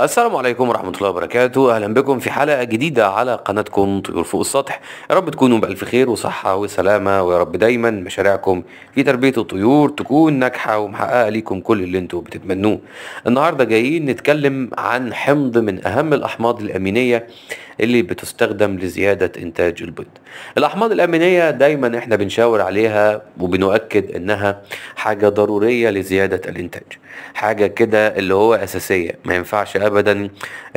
السلام عليكم ورحمة الله وبركاته أهلا بكم في حلقة جديدة على قناتكم طيور فوق السطح يا رب تكونوا بألف خير وصحة وسلامة ويا رب دايما مشاريعكم في تربية الطيور تكون ناجحة ومحققة ليكم كل اللي انتوا بتتمنوه النهاردة جايين نتكلم عن حمض من أهم الأحماض الأمينية اللي بتستخدم لزيادة إنتاج البيض الأحماض الأمينية دايما احنا بنشاور عليها وبنؤكد إنها حاجة ضرورية لزيادة الإنتاج حاجة كده اللي هو أساسية ما ينفعش ابدا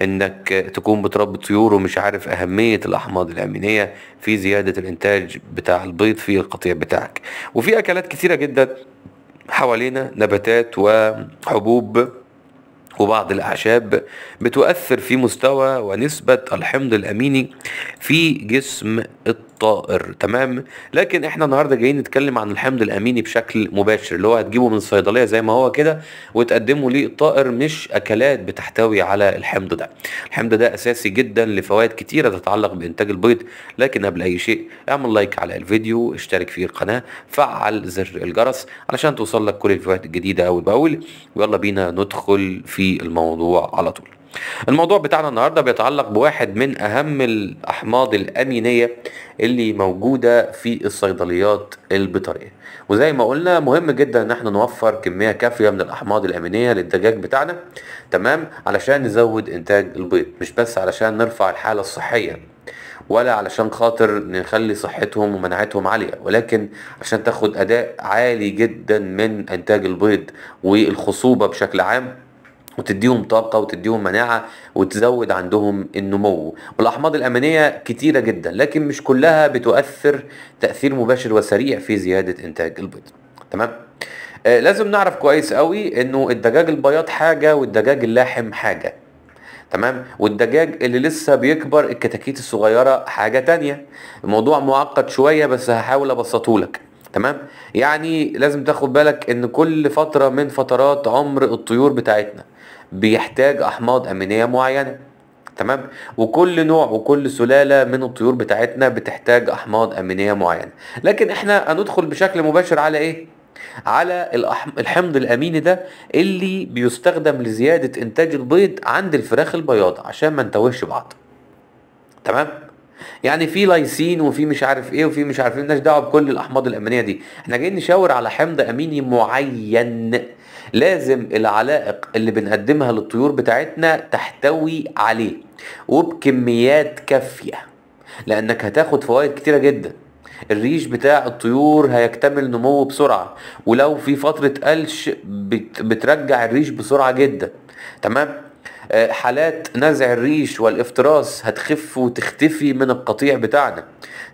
انك تكون بتربي طيور ومش عارف اهميه الاحماض الامينيه في زياده الانتاج بتاع البيض في القطيع بتاعك وفي اكلات كثيره جدا حوالينا نباتات وحبوب وبعض الأعشاب بتؤثر في مستوى ونسبة الحمض الأميني في جسم الطيور الطائر تمام لكن احنا النهارده جايين نتكلم عن الحمض الاميني بشكل مباشر اللي هو هتجيبه من الصيدليه زي ما هو كده وتقدمه للطائر مش اكلات بتحتوي على الحمض ده الحمض ده اساسي جدا لفوائد كتيره تتعلق بانتاج البيض لكن قبل اي شيء اعمل لايك على الفيديو اشترك في القناه فعل زر الجرس علشان توصل لك كل الفيديوهات الجديده اول باول ويلا بينا ندخل في الموضوع على طول الموضوع بتاعنا النهاردة بيتعلق بواحد من أهم الأحماض الأمينية اللي موجودة في الصيدليات البيطرية وزي ما قلنا مهم جدا ان احنا نوفر كمية كافية من الأحماض الأمينية للدجاج بتاعنا تمام علشان نزود إنتاج البيض مش بس علشان نرفع الحالة الصحية ولا علشان خاطر نخلي صحتهم ومناعتهم عالية ولكن عشان تاخد أداء عالي جدا من إنتاج البيض والخصوبة بشكل عام وتديهم طاقه وتديهم مناعه وتزود عندهم النمو والاحماض الامينيه كتيره جدا لكن مش كلها بتؤثر تاثير مباشر وسريع في زياده انتاج البيض تمام آه لازم نعرف كويس قوي انه الدجاج البياض حاجه والدجاج اللاحم حاجه تمام والدجاج اللي لسه بيكبر الكتاكيت الصغيره حاجه تانية الموضوع معقد شويه بس هحاول ابسطه لك تمام يعني لازم تاخد بالك ان كل فتره من فترات عمر الطيور بتاعتنا بيحتاج احماض امينيه معينه تمام وكل نوع وكل سلاله من الطيور بتاعتنا بتحتاج احماض امينيه معينه لكن احنا هندخل بشكل مباشر على ايه على الحمض الاميني ده اللي بيستخدم لزياده انتاج البيض عند الفراخ البياض عشان ما نتوهش بعض تمام يعني في لايسين وفي مش عارف ايه وفي مش عارف ايه مالناش دعوه بكل الاحماض الامينيه دي احنا جايين نشاور على حمض اميني معين لازم العلائق اللي بنقدمها للطيور بتاعتنا تحتوي عليه وبكميات كافية لأنك هتاخد فوائد كتيرة جدا الريش بتاع الطيور هيكتمل نموه بسرعة ولو في فترة قلش بترجع الريش بسرعة جدا تمام آه، حالات نزع الريش والافتراس هتخف وتختفي من القطيع بتاعنا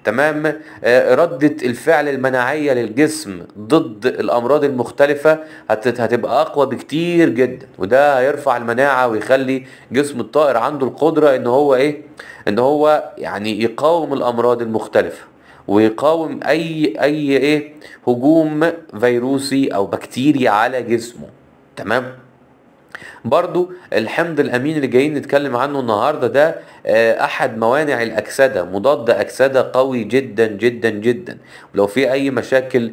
تمام آه، ردة الفعل المناعية للجسم ضد الأمراض المختلفة هتبقى أقوى بكتير جدا وده هيرفع المناعة ويخلي جسم الطائر عنده القدرة إن هو إيه إن هو يعني يقاوم الأمراض المختلفة ويقاوم اي اي ايه هجوم فيروسي او بكتيري على جسمه تمام برضو الحمض الامين اللي جايين نتكلم عنه النهارده ده آه، احد موانع الاكسده مضاد اكسده قوي جدا جدا جدا ولو في اي مشاكل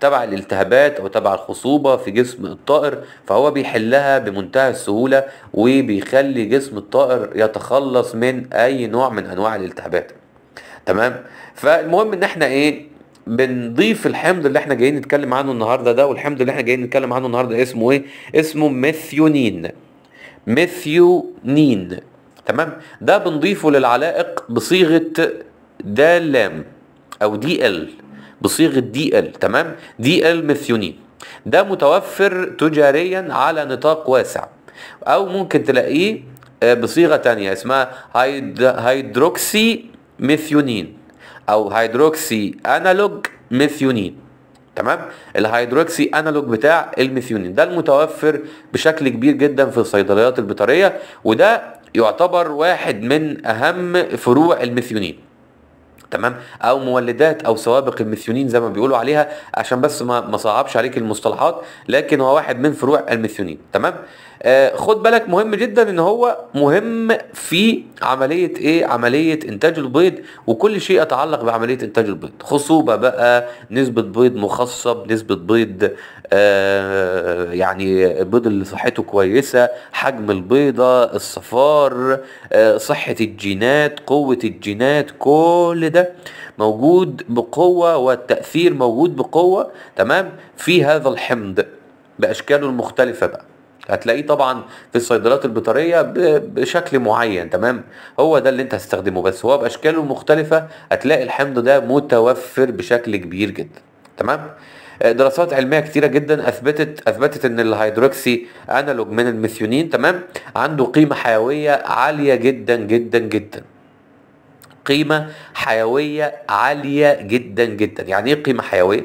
تبع الالتهابات او تبع الخصوبه في جسم الطائر فهو بيحلها بمنتهى السهوله وبيخلي جسم الطائر يتخلص من اي نوع من انواع الالتهابات تمام فالمهم ان احنا ايه بنضيف الحمض اللي احنا جايين نتكلم عنه النهارده ده والحمض اللي احنا جايين نتكلم عنه النهارده اسمه ايه؟ اسمه ميثيونين ميثيونين تمام؟ ده بنضيفه للعلائق بصيغه د لام او دي ال بصيغه دي ال تمام؟ دي ال ميثيونين ده متوفر تجاريا على نطاق واسع او ممكن تلاقيه آه، بصيغه تانية اسمها هيد... هيدروكسي ميثيونين او هيدروكسي انالوج ميثيونين تمام الهيدروكسي انالوج بتاع الميثيونين ده المتوفر بشكل كبير جدا في الصيدليات البيطريه وده يعتبر واحد من اهم فروع الميثيونين تمام او مولدات او سوابق الميثيونين زي ما بيقولوا عليها عشان بس ما ما صعبش عليك المصطلحات لكن هو واحد من فروع الميثيونين تمام آه، خد بالك مهم جدا ان هو مهم في عملية ايه عملية انتاج البيض وكل شيء يتعلق بعملية انتاج البيض خصوبة بقى نسبة بيض مخصب نسبة بيض آه، يعني البيض اللي صحته كويسة حجم البيضة الصفار آه، صحة الجينات قوة الجينات كل ده موجود بقوة والتأثير موجود بقوة تمام في هذا الحمض بأشكاله المختلفة بقى هتلاقيه طبعا في الصيدلات البيطريه بشكل معين تمام هو ده اللي انت هتستخدمه بس هو باشكاله المختلفه هتلاقي الحمض ده متوفر بشكل كبير جدا تمام آه، دراسات علميه كتيره جدا اثبتت اثبتت ان الهيدروكسي انالوج من الميثيونين تمام عنده قيمه حيويه عاليه جدا جدا جدا قيمة حيوية عالية جدا جدا يعني ايه قيمة حيوية؟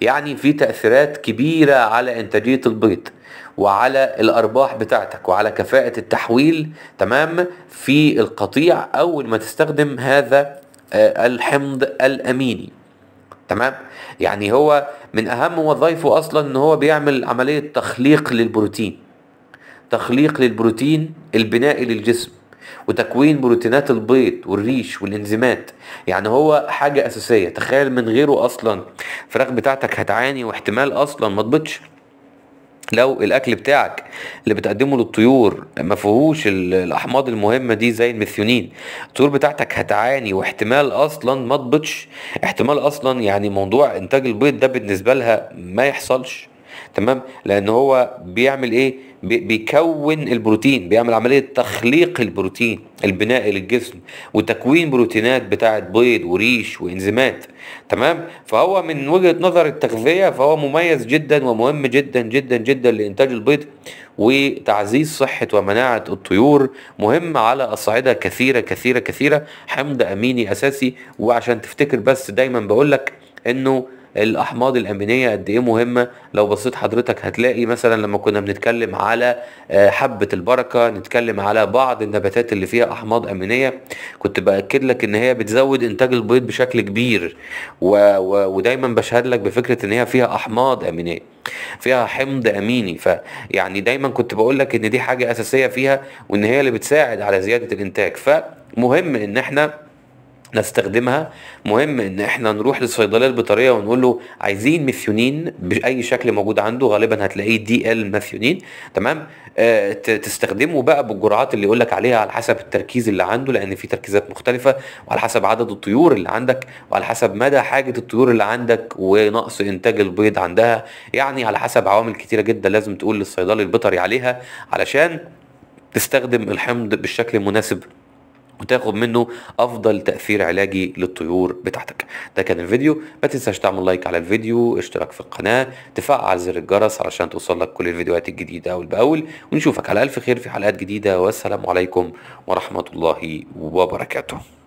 يعني في تأثيرات كبيرة على إنتاجية البيض وعلى الارباح بتاعتك وعلى كفاءه التحويل تمام في القطيع اول ما تستخدم هذا آه، الحمض الاميني تمام يعني هو من اهم وظائفه اصلا ان هو بيعمل عمليه تخليق للبروتين تخليق للبروتين البنائي للجسم وتكوين بروتينات البيض والريش والانزيمات يعني هو حاجه اساسيه تخيل من غيره اصلا الفراخ بتاعتك هتعاني واحتمال اصلا ما تبطش لو الاكل بتاعك اللي بتقدمه للطيور ما فيهوش الاحماض المهمه دي زي الميثيونين الطيور بتاعتك هتعاني واحتمال اصلا ما تبيضش احتمال اصلا يعني موضوع انتاج البيض ده بالنسبه لها ما يحصلش تمام لان هو بيعمل ايه بيكون البروتين بيعمل عمليه تخليق البروتين البناء للجسم وتكوين بروتينات بتاعه بيض وريش وانزيمات تمام فهو من وجهه نظر التغذيه فهو مميز جدا ومهم جدا جدا جدا لانتاج البيض وتعزيز صحه ومناعه الطيور مهم على اصعده كثيره كثيره كثيره حمض اميني اساسي وعشان تفتكر بس دايما بقول لك انه الاحماض الامينيه قد ايه مهمه لو بصيت حضرتك هتلاقي مثلا لما كنا بنتكلم على آه، حبه البركه نتكلم على بعض النباتات اللي فيها احماض امينيه كنت باكد لك ان هي بتزود انتاج البيض بشكل كبير و... و... ودايما بشهد لك بفكره ان هي فيها احماض امينيه فيها حمض اميني فيعني دايما كنت بقول لك ان دي حاجه اساسيه فيها وان هي اللي بتساعد على زياده الانتاج فمهم ان احنا نستخدمها مهم ان احنا نروح للصيدليه البيطريه ونقول له عايزين ميثيونين باي شكل موجود عنده غالبا هتلاقيه دي ال ميثيونين تمام آه تستخدمه بقى بالجرعات اللي يقول لك عليها على حسب التركيز اللي عنده لان في تركيزات مختلفه وعلى حسب عدد الطيور اللي عندك وعلى حسب مدى حاجه الطيور اللي عندك ونقص انتاج البيض عندها يعني على حسب عوامل كتيره جدا لازم تقول للصيدلي البيطري عليها علشان تستخدم الحمض بالشكل المناسب وتاخد منه افضل تاثير علاجي للطيور بتاعتك ده كان الفيديو ما تنساش تعمل لايك على الفيديو اشتراك في القناه تفعل زر الجرس علشان توصلك كل الفيديوهات الجديده اول باول ونشوفك على الف خير في حلقات جديده والسلام عليكم ورحمه الله وبركاته